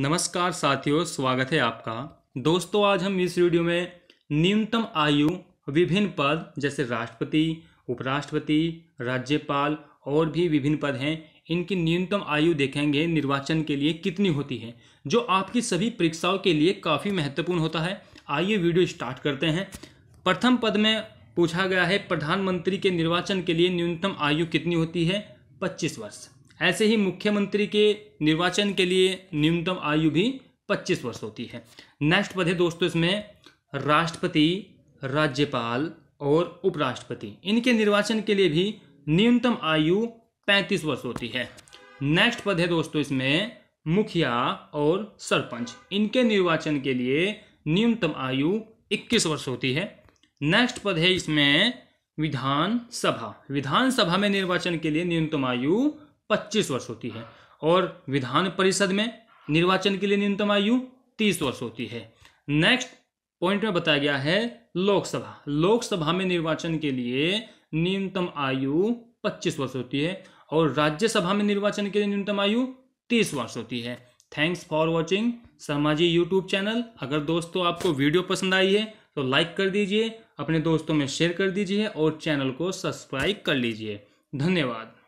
नमस्कार साथियों स्वागत है आपका दोस्तों आज हम इस वीडियो में न्यूनतम आयु विभिन्न पद जैसे राष्ट्रपति उपराष्ट्रपति राज्यपाल और भी विभिन्न पद हैं इनकी न्यूनतम आयु देखेंगे निर्वाचन के लिए कितनी होती है जो आपकी सभी परीक्षाओं के लिए काफ़ी महत्वपूर्ण होता है आइए वीडियो स्टार्ट करते हैं प्रथम पद में पूछा गया है प्रधानमंत्री के निर्वाचन के लिए न्यूनतम आयु कितनी होती है पच्चीस वर्ष ऐसे ही मुख्यमंत्री के निर्वाचन के लिए न्यूनतम आयु भी 25 वर्ष होती है नेक्स्ट पद है दोस्तों इसमें राष्ट्रपति राज्यपाल और उपराष्ट्रपति इनके निर्वाचन के लिए भी न्यूनतम आयु 35 वर्ष होती है नेक्स्ट पद है दोस्तों इसमें मुखिया और सरपंच इनके निर्वाचन के लिए न्यूनतम आयु 21 वर्ष होती है नेक्स्ट पद है इसमें विधानसभा विधानसभा में निर्वाचन के लिए न्यूनतम आयु पच्चीस वर्ष होती है और विधान परिषद में निर्वाचन के लिए न्यूनतम आयु तीस वर्ष होती है नेक्स्ट पॉइंट में बताया गया है लोकसभा लोकसभा में निर्वाचन के लिए न्यूनतम आयु पच्चीस वर्ष होती है और राज्यसभा में निर्वाचन के लिए न्यूनतम आयु तीस वर्ष होती है थैंक्स फॉर वॉचिंग समाजी यूट्यूब चैनल अगर दोस्तों आपको वीडियो पसंद आई है तो लाइक कर दीजिए अपने दोस्तों में शेयर कर दीजिए और चैनल को सब्सक्राइब कर लीजिए धन्यवाद